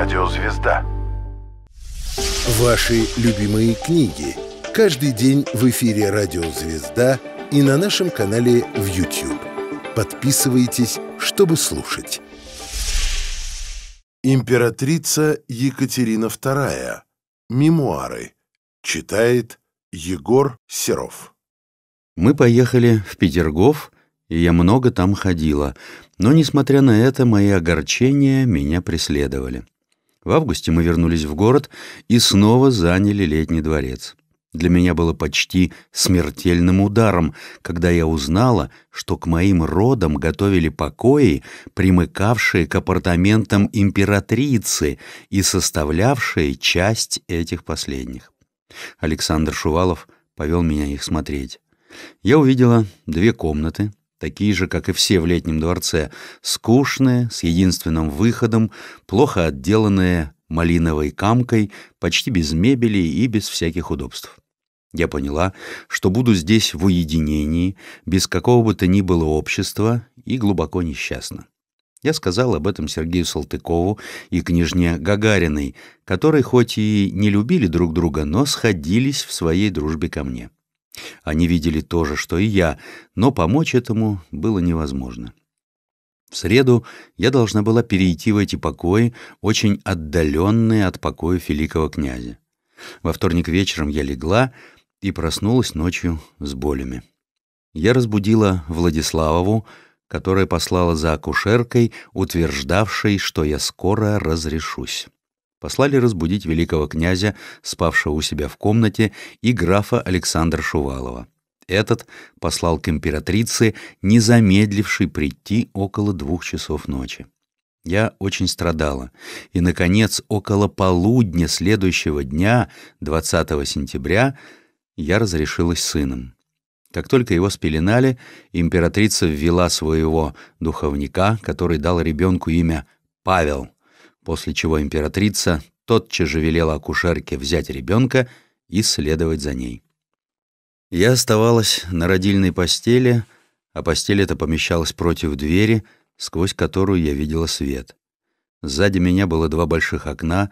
Радио Звезда. Ваши любимые книги. Каждый день в эфире Радио Звезда и на нашем канале в YouTube. Подписывайтесь, чтобы слушать. Императрица Екатерина II. Мемуары. Читает Егор Серов. Мы поехали в Петергоф, и я много там ходила, но, несмотря на это, мои огорчения меня преследовали. В августе мы вернулись в город и снова заняли летний дворец. Для меня было почти смертельным ударом, когда я узнала, что к моим родам готовили покои, примыкавшие к апартаментам императрицы и составлявшие часть этих последних. Александр Шувалов повел меня их смотреть. Я увидела две комнаты, такие же, как и все в летнем дворце, скучные, с единственным выходом, плохо отделанные малиновой камкой, почти без мебели и без всяких удобств. Я поняла, что буду здесь в уединении, без какого бы то ни было общества и глубоко несчастна. Я сказал об этом Сергею Салтыкову и княжне Гагариной, которые хоть и не любили друг друга, но сходились в своей дружбе ко мне. Они видели то же, что и я, но помочь этому было невозможно. В среду я должна была перейти в эти покои, очень отдаленные от покоя великого князя. Во вторник вечером я легла и проснулась ночью с болями. Я разбудила Владиславову, которая послала за акушеркой, утверждавшей, что я скоро разрешусь послали разбудить великого князя, спавшего у себя в комнате, и графа Александра Шувалова. Этот послал к императрице, не замедливший прийти около двух часов ночи. Я очень страдала, и, наконец, около полудня следующего дня, 20 сентября, я разрешилась сыном. Как только его спеленали, императрица ввела своего духовника, который дал ребенку имя Павел — после чего императрица тотчас же велела акушерке взять ребенка и следовать за ней. Я оставалась на родильной постели, а постель эта помещалась против двери, сквозь которую я видела свет. Сзади меня было два больших окна,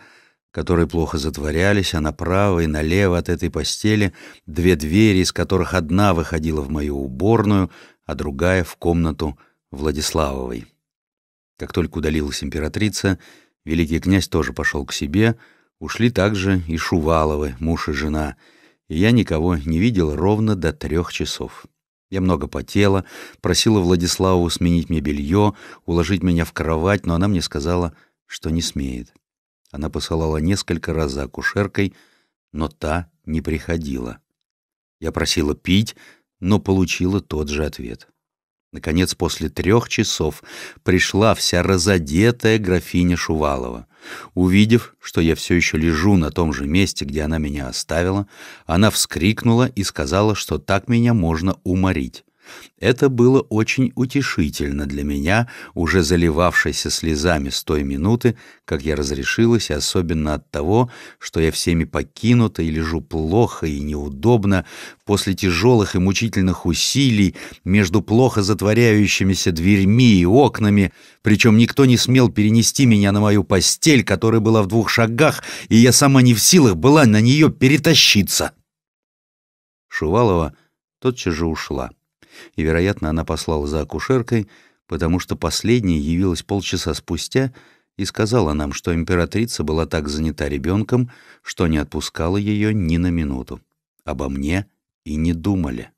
которые плохо затворялись, а направо и налево от этой постели две двери, из которых одна выходила в мою уборную, а другая — в комнату Владиславовой. Как только удалилась императрица — Великий князь тоже пошел к себе, ушли также и Шуваловы, муж и жена, и я никого не видел ровно до трех часов. Я много потела, просила Владиславу сменить мне белье, уложить меня в кровать, но она мне сказала, что не смеет. Она посылала несколько раз за акушеркой, но та не приходила. Я просила пить, но получила тот же ответ. Наконец, после трех часов пришла вся разодетая графиня Шувалова. Увидев, что я все еще лежу на том же месте, где она меня оставила, она вскрикнула и сказала, что так меня можно уморить. Это было очень утешительно для меня, уже заливавшейся слезами с той минуты, как я разрешилась, особенно от того, что я всеми покинута и лежу плохо и неудобно после тяжелых и мучительных усилий между плохо затворяющимися дверьми и окнами, причем никто не смел перенести меня на мою постель, которая была в двух шагах, и я сама не в силах была на нее перетащиться. Шувалова тотчас же ушла и, вероятно, она послала за акушеркой, потому что последняя явилась полчаса спустя и сказала нам, что императрица была так занята ребенком, что не отпускала ее ни на минуту. Обо мне и не думали.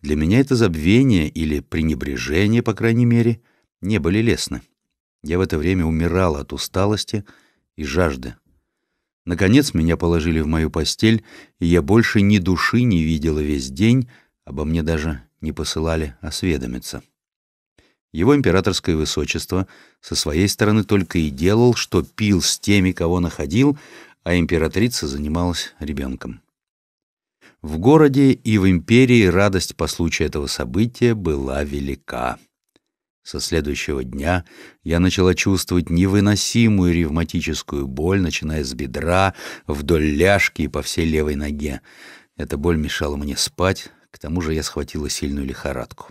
Для меня это забвение или пренебрежение, по крайней мере, не были лестны. Я в это время умирал от усталости и жажды. Наконец меня положили в мою постель, и я больше ни души не видела весь день, обо мне даже не посылали осведомиться. Его императорское высочество со своей стороны только и делал, что пил с теми, кого находил, а императрица занималась ребенком. В городе и в империи радость по случаю этого события была велика. Со следующего дня я начала чувствовать невыносимую ревматическую боль, начиная с бедра, вдоль ляжки и по всей левой ноге. Эта боль мешала мне спать, к тому же я схватила сильную лихорадку.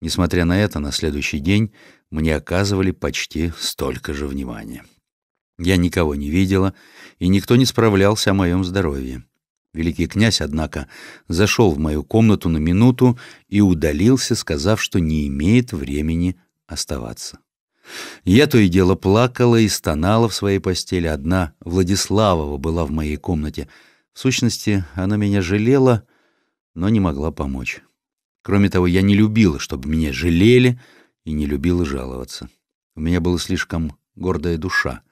Несмотря на это, на следующий день мне оказывали почти столько же внимания. Я никого не видела, и никто не справлялся о моем здоровье. Великий князь, однако, зашел в мою комнату на минуту и удалился, сказав, что не имеет времени оставаться. Я то и дело плакала и стонала в своей постели. Одна Владиславова была в моей комнате. В сущности, она меня жалела, но не могла помочь. Кроме того, я не любила, чтобы меня жалели, и не любила жаловаться. У меня была слишком гордая душа,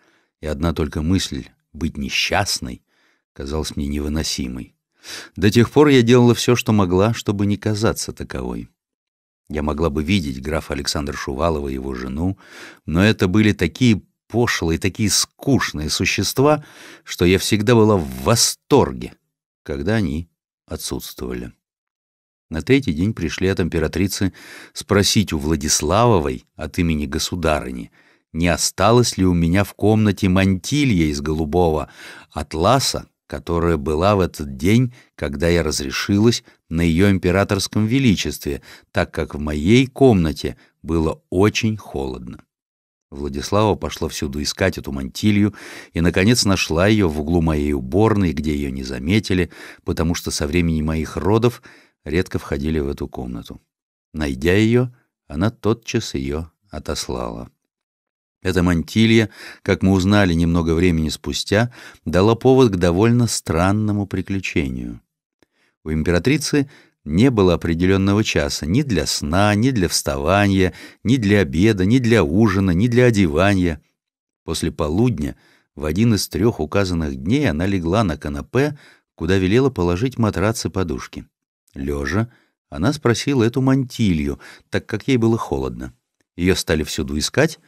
и одна только мысль быть несчастной казалась мне невыносимой. До тех пор я делала все, что могла, чтобы не казаться таковой. Я могла бы видеть графа Александра Шувалова и его жену, но это были такие пошлые, такие скучные существа, что я всегда была в восторге, когда они отсутствовали. На третий день пришли от императрицы спросить у Владиславовой от имени государыни, не осталось ли у меня в комнате мантилья из голубого атласа, которая была в этот день, когда я разрешилась на ее императорском величестве, так как в моей комнате было очень холодно. Владислава пошла всюду искать эту мантилью и, наконец, нашла ее в углу моей уборной, где ее не заметили, потому что со времени моих родов редко входили в эту комнату. Найдя ее, она тотчас ее отослала. Эта мантилья, как мы узнали немного времени спустя, дала повод к довольно странному приключению. У императрицы не было определенного часа ни для сна, ни для вставания, ни для обеда, ни для ужина, ни для одевания. После полудня в один из трех указанных дней она легла на канапе, куда велела положить матрацы подушки. Лежа, она спросила эту мантилью, так как ей было холодно. Ее стали всюду искать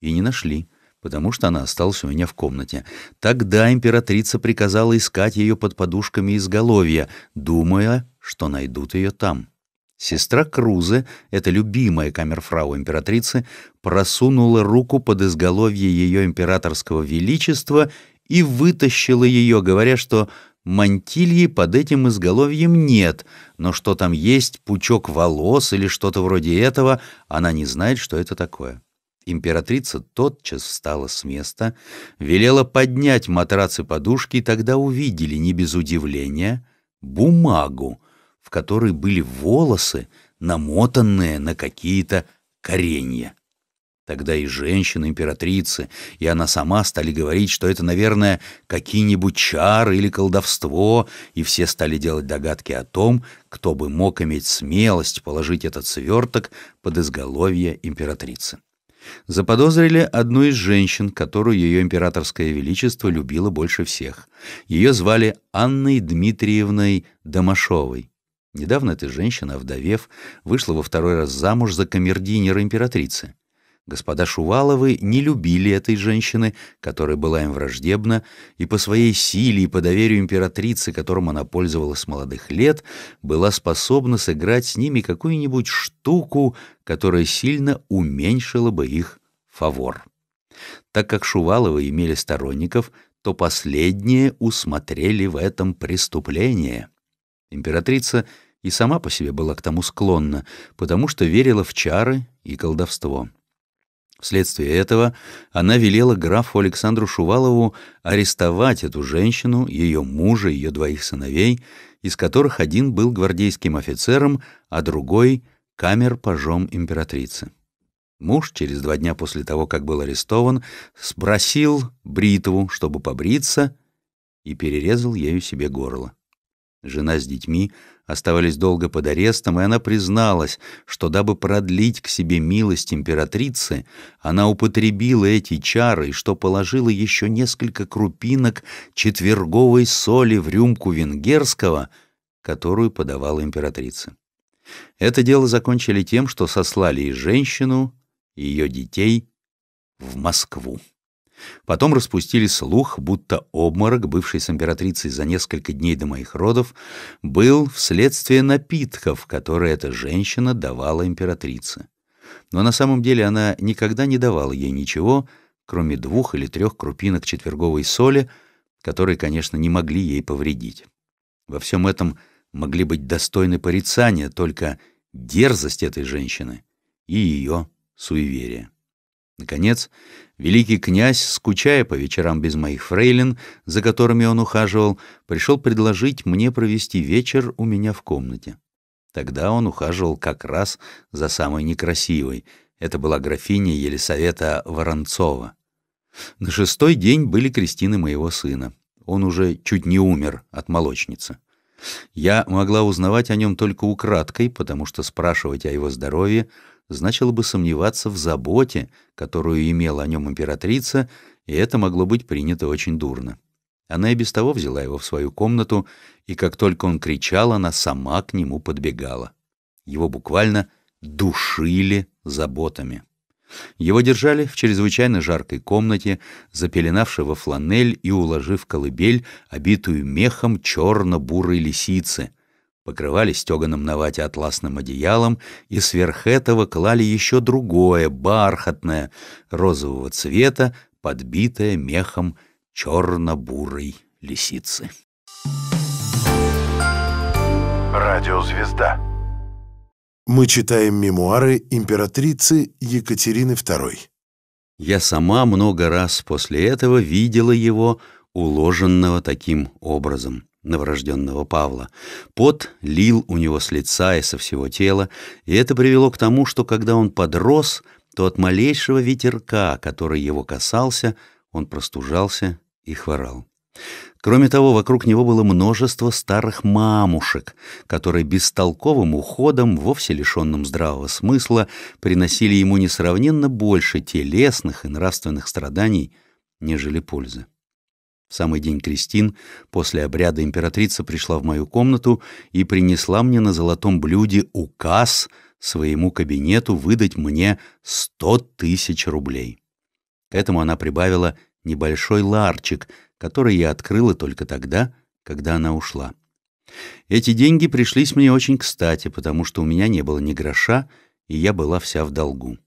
и не нашли, потому что она осталась у меня в комнате. Тогда императрица приказала искать ее под подушками изголовья, думая, что найдут ее там. Сестра Крузе, эта любимая камерфрау императрицы, просунула руку под изголовье ее императорского величества и вытащила ее, говоря, что мантильи под этим изголовьем нет, но что там есть пучок волос или что-то вроде этого, она не знает, что это такое. Императрица тотчас встала с места, велела поднять матрац подушки, и тогда увидели, не без удивления, бумагу, в которой были волосы, намотанные на какие-то коренья. Тогда и женщины, императрицы, и она сама стали говорить, что это, наверное, какие-нибудь чары или колдовство, и все стали делать догадки о том, кто бы мог иметь смелость положить этот сверток под изголовье императрицы. Заподозрили одну из женщин, которую ее императорское величество любило больше всех. Ее звали Анной Дмитриевной Домашовой. Недавно эта женщина, вдовев, вышла во второй раз замуж за камердинера императрицы. Господа Шуваловы не любили этой женщины, которая была им враждебна, и по своей силе и по доверию императрицы, которым она пользовалась с молодых лет, была способна сыграть с ними какую-нибудь штуку, которая сильно уменьшила бы их фавор. Так как Шуваловы имели сторонников, то последние усмотрели в этом преступление. Императрица и сама по себе была к тому склонна, потому что верила в чары и колдовство. Вследствие этого она велела графу Александру Шувалову арестовать эту женщину, ее мужа, ее двоих сыновей, из которых один был гвардейским офицером, а другой — камер-пажом императрицы. Муж через два дня после того, как был арестован, спросил бритву, чтобы побриться, и перерезал ею себе горло. Жена с детьми оставались долго под арестом, и она призналась, что дабы продлить к себе милость императрицы, она употребила эти чары, что положила еще несколько крупинок четверговой соли в рюмку венгерского, которую подавала императрица. Это дело закончили тем, что сослали и женщину, и ее детей в Москву. Потом распустили слух, будто обморок, бывший с императрицей за несколько дней до моих родов, был вследствие напитков, которые эта женщина давала императрице. Но на самом деле она никогда не давала ей ничего, кроме двух или трех крупинок четверговой соли, которые, конечно, не могли ей повредить. Во всем этом могли быть достойны порицания только дерзость этой женщины и ее суеверие. Наконец, великий князь, скучая по вечерам без моих фрейлин, за которыми он ухаживал, пришел предложить мне провести вечер у меня в комнате. Тогда он ухаживал как раз за самой некрасивой. Это была графиня Елисавета Воронцова. На шестой день были крестины моего сына. Он уже чуть не умер от молочницы. Я могла узнавать о нем только украдкой, потому что спрашивать о его здоровье — значило бы сомневаться в заботе, которую имела о нем императрица, и это могло быть принято очень дурно. Она и без того взяла его в свою комнату, и как только он кричал, она сама к нему подбегала. Его буквально душили заботами. Его держали в чрезвычайно жаркой комнате, запеленавшего фланель и уложив колыбель, обитую мехом черно-бурой лисицы — покрывали стеганым на вате атласным одеялом и сверх этого клали еще другое, бархатное, розового цвета, подбитое мехом черно-бурой лисицы. Радиозвезда. Мы читаем мемуары императрицы Екатерины II. Я сама много раз после этого видела его уложенного таким образом новорожденного Павла. Пот лил у него с лица и со всего тела, и это привело к тому, что когда он подрос, то от малейшего ветерка, который его касался, он простужался и хворал. Кроме того, вокруг него было множество старых мамушек, которые бестолковым уходом, вовсе лишенным здравого смысла, приносили ему несравненно больше телесных и нравственных страданий, нежели пользы. В самый день Кристин после обряда императрица пришла в мою комнату и принесла мне на золотом блюде указ своему кабинету выдать мне сто тысяч рублей. К этому она прибавила небольшой ларчик, который я открыла только тогда, когда она ушла. Эти деньги пришлись мне очень кстати, потому что у меня не было ни гроша, и я была вся в долгу.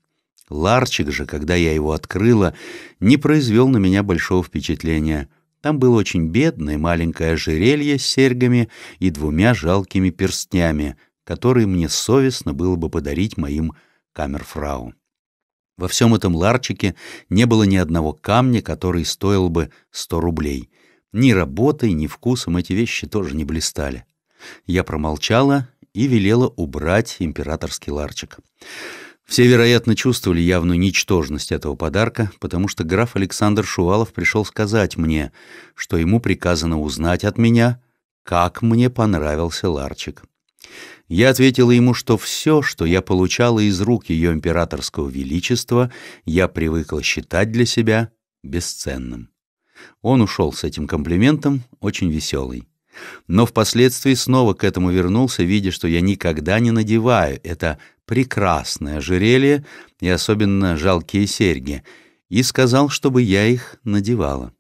Ларчик же, когда я его открыла, не произвел на меня большого впечатления — там было очень бедное маленькое ожерелье с серьгами и двумя жалкими перстнями, которые мне совестно было бы подарить моим камерфрау. Во всем этом ларчике не было ни одного камня, который стоил бы сто рублей. Ни работой, ни вкусом эти вещи тоже не блистали. Я промолчала и велела убрать императорский ларчик. Все, вероятно, чувствовали явную ничтожность этого подарка, потому что граф Александр Шувалов пришел сказать мне, что ему приказано узнать от меня, как мне понравился ларчик. Я ответила ему, что все, что я получала из рук ее императорского величества, я привыкла считать для себя бесценным. Он ушел с этим комплиментом, очень веселый. Но впоследствии снова к этому вернулся, видя, что я никогда не надеваю это прекрасное ожерелье и особенно жалкие серьги, и сказал, чтобы я их надевала.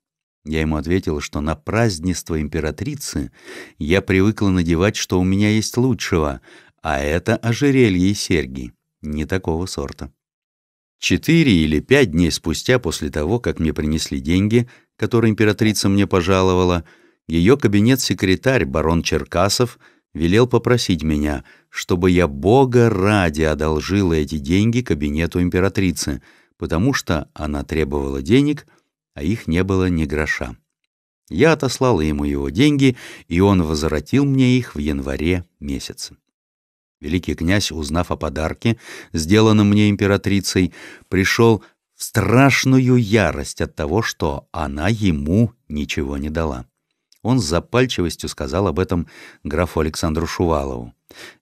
Я ему ответил, что на празднество императрицы я привыкла надевать, что у меня есть лучшего, а это ожерелье и серьги, не такого сорта. Четыре или пять дней спустя после того, как мне принесли деньги, которые императрица мне пожаловала, ее кабинет-секретарь, барон Черкасов, велел попросить меня, чтобы я Бога ради одолжила эти деньги кабинету императрицы, потому что она требовала денег, а их не было ни гроша. Я отослала ему его деньги, и он возвратил мне их в январе месяце. Великий князь, узнав о подарке, сделанном мне императрицей, пришел в страшную ярость от того, что она ему ничего не дала. Он с запальчивостью сказал об этом графу Александру Шувалову.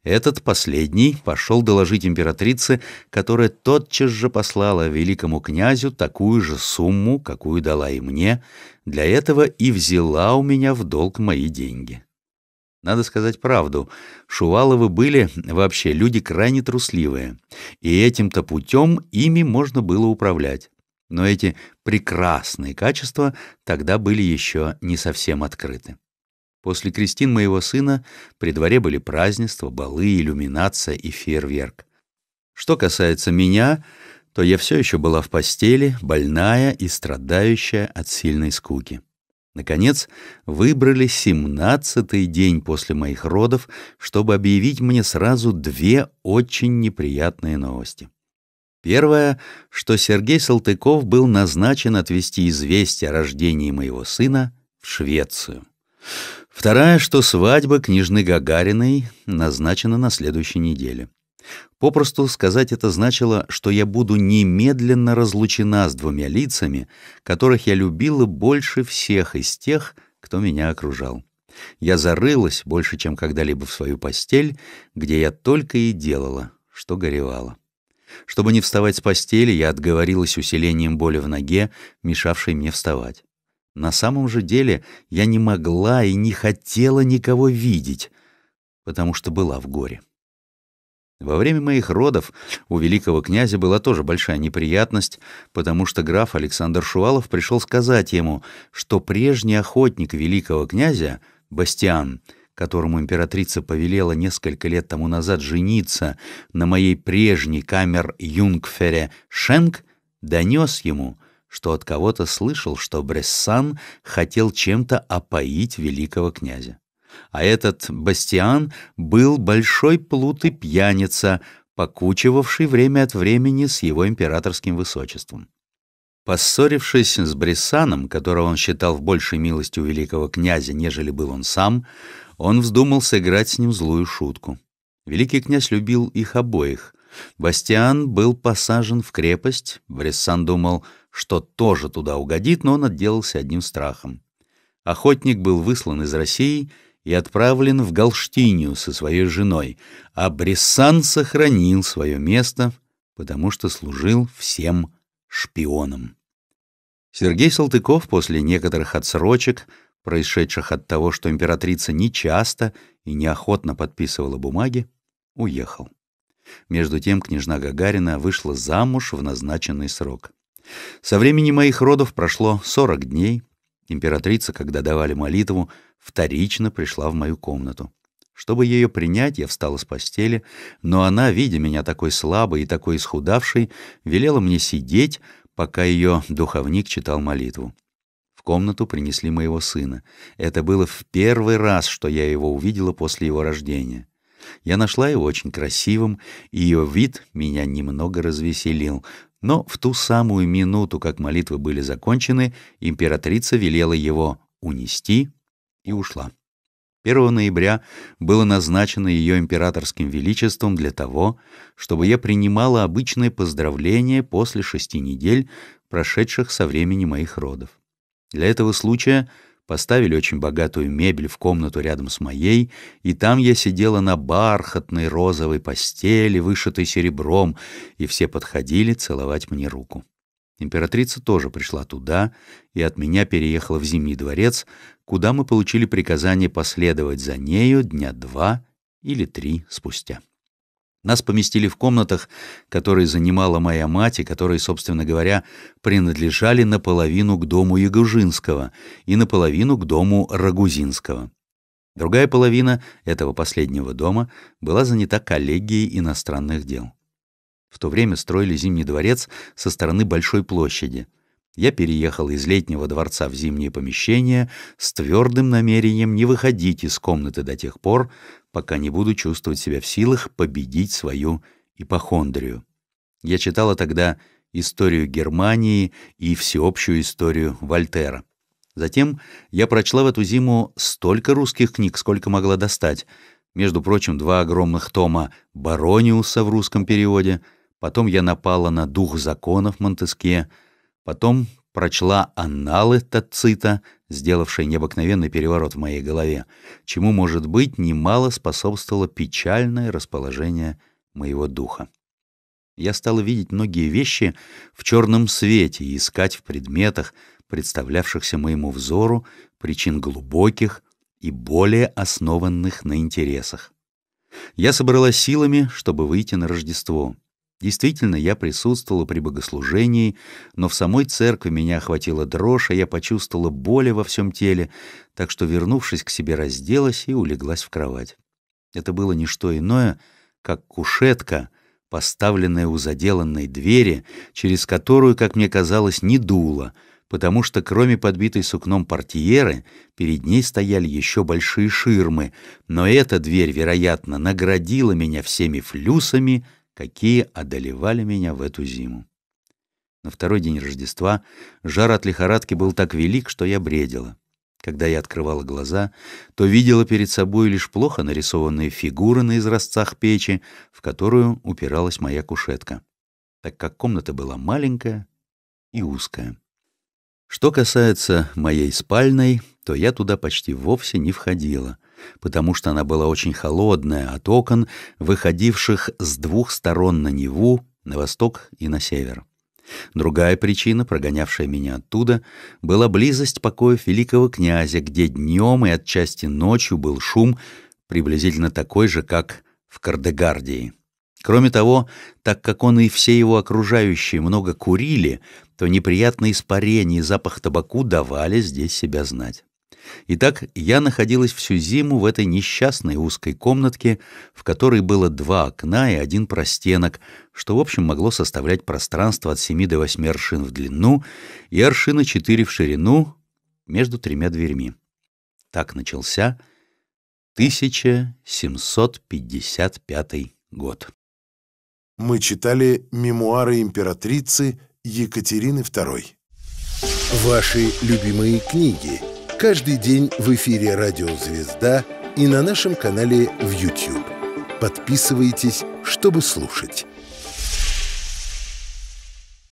Этот последний пошел доложить императрице, которая тотчас же послала великому князю такую же сумму, какую дала и мне, для этого и взяла у меня в долг мои деньги. Надо сказать правду, Шуваловы были вообще люди крайне трусливые, и этим-то путем ими можно было управлять но эти прекрасные качества тогда были еще не совсем открыты. После крестин моего сына при дворе были празднества, балы, иллюминация и фейерверк. Что касается меня, то я все еще была в постели, больная и страдающая от сильной скуки. Наконец, выбрали семнадцатый день после моих родов, чтобы объявить мне сразу две очень неприятные новости. Первое, что Сергей Салтыков был назначен отвести известие о рождении моего сына в Швецию. Второе, что свадьба княжны Гагариной назначена на следующей неделе. Попросту сказать это значило, что я буду немедленно разлучена с двумя лицами, которых я любила больше всех из тех, кто меня окружал. Я зарылась больше, чем когда-либо в свою постель, где я только и делала, что горевала. Чтобы не вставать с постели, я отговорилась усилением боли в ноге, мешавшей мне вставать. На самом же деле я не могла и не хотела никого видеть, потому что была в горе. Во время моих родов у великого князя была тоже большая неприятность, потому что граф Александр Шувалов пришел сказать ему, что прежний охотник великого князя, Бастиан, — которому императрица повелела несколько лет тому назад жениться на моей прежней камер-юнгфере Шенк, донес ему, что от кого-то слышал, что Брессан хотел чем-то опоить великого князя. А этот Бастиан был большой плут и пьяница, покучивавший время от времени с его императорским высочеством. Поссорившись с Брессаном, которого он считал в большей милости у великого князя, нежели был он сам, он вздумал сыграть с ним злую шутку. Великий князь любил их обоих. Бастиан был посажен в крепость. Брессан думал, что тоже туда угодит, но он отделался одним страхом. Охотник был выслан из России и отправлен в Галштинию со своей женой, а Брессан сохранил свое место, потому что служил всем шпионом. Сергей Салтыков после некоторых отсрочек происшедших от того, что императрица нечасто и неохотно подписывала бумаги, уехал. Между тем княжна Гагарина вышла замуж в назначенный срок. Со времени моих родов прошло 40 дней. Императрица, когда давали молитву, вторично пришла в мою комнату. Чтобы ее принять, я встал с постели, но она, видя меня такой слабой и такой исхудавшей, велела мне сидеть, пока ее духовник читал молитву. В комнату принесли моего сына. Это было в первый раз, что я его увидела после его рождения. Я нашла его очень красивым, и ее вид меня немного развеселил. Но в ту самую минуту, как молитвы были закончены, императрица велела его унести и ушла. 1 ноября было назначено ее императорским величеством для того, чтобы я принимала обычное поздравление после шести недель, прошедших со времени моих родов. Для этого случая поставили очень богатую мебель в комнату рядом с моей, и там я сидела на бархатной розовой постели, вышитой серебром, и все подходили целовать мне руку. Императрица тоже пришла туда и от меня переехала в Зимний дворец, куда мы получили приказание последовать за нею дня два или три спустя. Нас поместили в комнатах, которые занимала моя мать и которые, собственно говоря, принадлежали наполовину к дому Ягужинского и наполовину к дому Рагузинского. Другая половина этого последнего дома была занята коллегией иностранных дел. В то время строили Зимний дворец со стороны Большой площади. Я переехал из летнего дворца в зимнее помещение с твердым намерением не выходить из комнаты до тех пор, пока не буду чувствовать себя в силах победить свою ипохондрию. Я читала тогда историю Германии и всеобщую историю Вольтера. Затем я прочла в эту зиму столько русских книг, сколько могла достать. Между прочим, два огромных тома «Барониуса» в русском переводе. Потом я напала на «Дух законов» Монтеске. Потом прочла анналы Тацита, сделавшие необыкновенный переворот в моей голове, чему, может быть, немало способствовало печальное расположение моего духа. Я стала видеть многие вещи в черном свете и искать в предметах, представлявшихся моему взору, причин глубоких и более основанных на интересах. Я собрала силами, чтобы выйти на Рождество — Действительно, я присутствовала при богослужении, но в самой церкви меня охватила дрожь, а я почувствовала боли во всем теле, так что, вернувшись к себе, разделась и улеглась в кровать. Это было не что иное, как кушетка, поставленная у заделанной двери, через которую, как мне казалось, не дуло, потому что кроме подбитой сукном портьеры перед ней стояли еще большие ширмы, но эта дверь, вероятно, наградила меня всеми флюсами — какие одолевали меня в эту зиму. На второй день Рождества жар от лихорадки был так велик, что я бредила. Когда я открывала глаза, то видела перед собой лишь плохо нарисованные фигуры на изразцах печи, в которую упиралась моя кушетка, так как комната была маленькая и узкая. Что касается моей спальной, то я туда почти вовсе не входила — потому что она была очень холодная от окон, выходивших с двух сторон на Неву, на восток и на север. Другая причина, прогонявшая меня оттуда, была близость покоев великого князя, где днем и отчасти ночью был шум, приблизительно такой же, как в Кардегардии. Кроме того, так как он и все его окружающие много курили, то неприятные испарения и запах табаку давали здесь себя знать. Итак, я находилась всю зиму в этой несчастной узкой комнатке, в которой было два окна и один простенок, что, в общем, могло составлять пространство от 7 до 8 аршин в длину и аршина 4 в ширину между тремя дверьми. Так начался 1755 год. Мы читали мемуары императрицы Екатерины II. Ваши любимые книги – Каждый день в эфире «Радио Звезда» и на нашем канале в YouTube. Подписывайтесь, чтобы слушать.